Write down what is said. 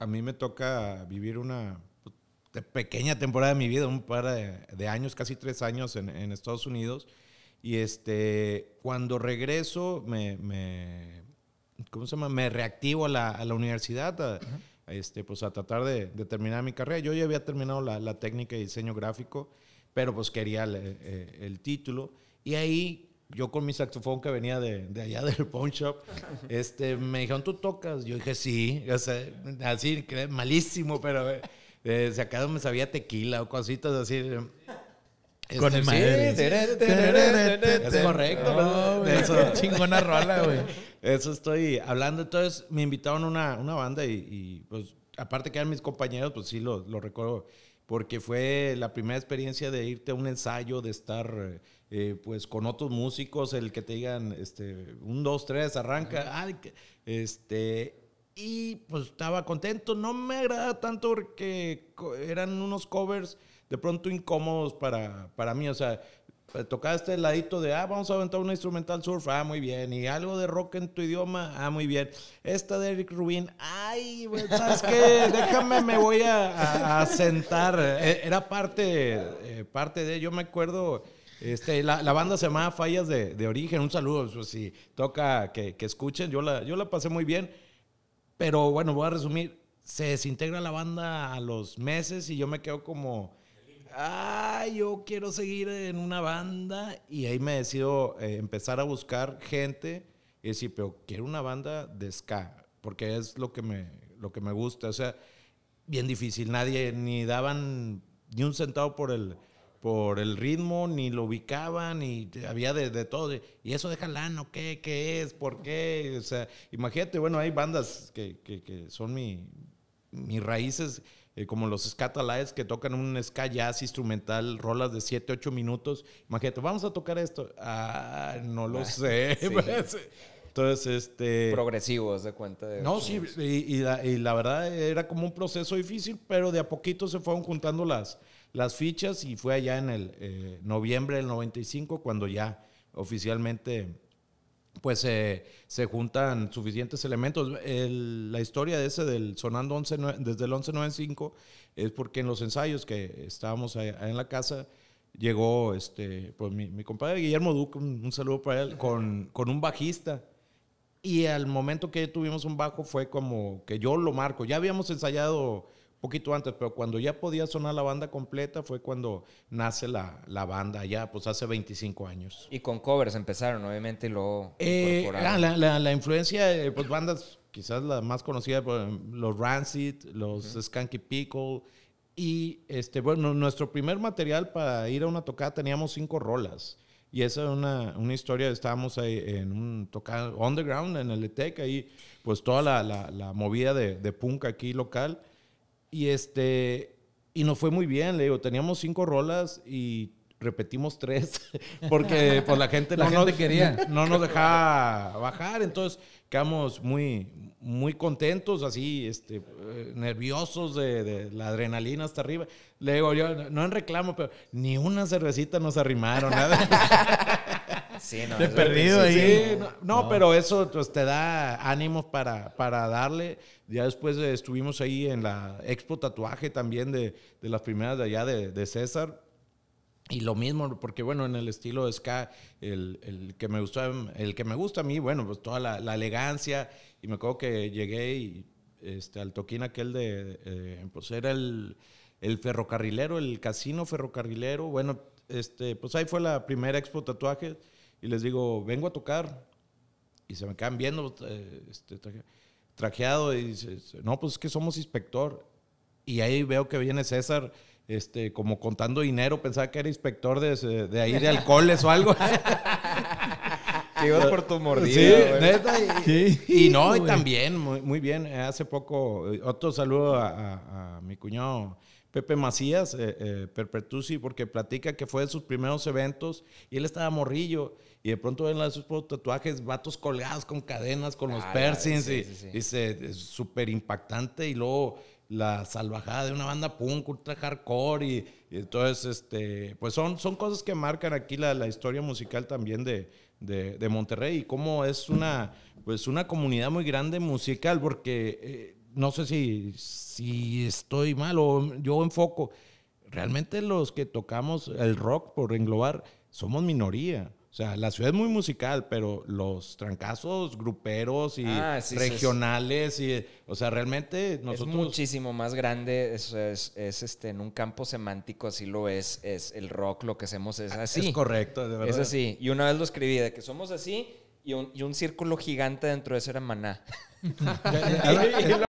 a mí me toca vivir una pues, pequeña temporada de mi vida, un par de, años, casi tres años en, Estados Unidos. Y este, cuando regreso, me, me ¿cómo se llama? Me reactivo a la, a la universidad, a, este, pues a tratar de, terminar mi carrera. Yo ya había terminado la, la técnica de diseño gráfico, pero pues quería el, eh, eh, el título. Y ahí yo con mi saxofón que venía de, de allá del pawn shop, este, me dijeron, ¿tú tocas? Yo dije, sí, así, malísimo, pero eh, eh sacado me sabía tequila o cositas así. Eh, este, con el sí, Es correcto. No, de eso. Chingona rola, güey. Eso estoy hablando. Entonces me invitaron a una, una banda y, y, pues aparte que eran mis compañeros, pues sí, lo, lo recuerdo porque fue la primera experiencia de irte a un ensayo, de estar eh, pues con otros músicos, el que te digan, este, un, dos, tres, arranca, este, y pues estaba contento, no me agrada tanto porque eran unos covers de pronto incómodos para, para mí, o sea, eh, tocaste el ladito de, ah, vamos a aventar una instrumental surf, ah, muy bien, y algo de rock en tu idioma, ah, muy bien, esta de Eric Rubin, ah, ay, ¿sabes qué? Déjame, me voy a, sentar. Eh, era parte, eh, parte de, yo me acuerdo, este, la, la banda se llamaba Fallas de, de, Origen, un saludo, pues, si toca que, que, escuchen, yo la, yo la pasé muy bien, pero bueno, voy a resumir, se desintegra la banda a los meses y yo me quedo como Ay, yo quiero seguir en una banda. Y ahí me decido eh, empezar a buscar gente y decir, pero quiero una banda de ska porque es lo que me, lo que me gusta. O sea, bien difícil, nadie ni daban ni un centavo por el, por el ritmo, ni lo ubicaban, y había de, de todo. ¿Y eso de no qué? ¿Qué es? ¿Por qué? O sea, imagínate, bueno, hay bandas que, que, son mi, mis raíces, eh, como los Scatalaes, que tocan un ska jazz instrumental, rolas de 7, 8 minutos. Imagínate, vamos a tocar esto. Ah, no lo ah, sé. Pues. Entonces, este... Progresivos de cuenta. no, sí, y, la, verdad era como un proceso difícil, pero de a poquito se fueron juntando las, las fichas y fue allá en el eh, noviembre del 95 cuando ya oficialmente pues se juntan suficientes elementos. la historia de ese del Sonando 11, desde el 1195 es porque en los ensayos que estábamos en la casa llegó este, pues mi, compadre Guillermo Duque, un, un, saludo para él, con, con un bajista y al momento que tuvimos un bajo fue como que yo lo marco. Ya habíamos ensayado poquito antes, pero cuando ya podía sonar la banda completa fue cuando nace la, banda, ya pues hace 25 años. Y con covers empezaron, obviamente, lo eh, incorporaron. Ah, la, la, influencia, eh, pues bandas quizás la más conocida, los Rancid, los uh Skanky Pickle, y este, bueno, nuestro primer material para ir a una tocada teníamos cinco rolas. Y esa es una, una, historia, estábamos ahí en un Tocar... underground en el ETEC, ahí pues toda la, la, la movida de, de, punk aquí local. Y este, y nos fue muy bien, le digo, teníamos cinco rolas y repetimos tres porque pues, la gente no nos, quería no nos dejaba bajar entonces quedamos muy muy contentos así este eh, nerviosos de, la adrenalina hasta arriba le digo yo no en reclamo pero ni una cervecita nos arrimaron nada sí, no, perdido ahí no, pero eso pues, te da ánimos para para darle ya después estuvimos ahí en la Expo Tatuaje también de, de las primeras de allá de, de César y lo mismo, porque bueno, en el estilo ska, el, el, que, me gustó, el que me gusta a mí, bueno, pues toda la, la elegancia. Y me acuerdo que llegué este, al toquín aquel de, eh, pues era el, el, ferrocarrilero, el casino ferrocarrilero. Bueno, este, pues ahí fue la primera expo tatuajes y les digo, vengo a tocar. Y se me quedan viendo, eh, este, trajeado y dice, no, pues es que somos inspector y ahí veo que viene César este, como contando dinero, pensaba que era inspector de, de ahí de alcoholes o algo. que por tu mordida. Sí, neta, y, y, no, y también, muy, muy, bien, eh, hace poco, eh, otro saludo a, mi cuñado. Pepe Macías, eh, eh Perpetusi, porque platica que fue de sus primeros eventos y él estaba morrillo y de pronto ven sus tatuajes, vatos colgados con cadenas, con los ah, y dice, súper impactante y luego la salvajada de una banda punk ultra hardcore y, entonces este pues son, son cosas que marcan aquí la, la historia musical también de, de, de, Monterrey y cómo es una pues una comunidad muy grande musical porque eh, no sé si, si estoy mal o yo enfoco realmente los que tocamos el rock por englobar somos minoría o sea, la ciudad es muy musical, pero los trancazos gruperos y ah, regionales y o sea, realmente nosotros es muchísimo más grande, es, este en un campo semántico así lo es, es el rock lo que hacemos es ah, así. Es correcto, de verdad. Es así. Y una vez lo escribí de que somos así y un, y un círculo gigante dentro de eso era maná.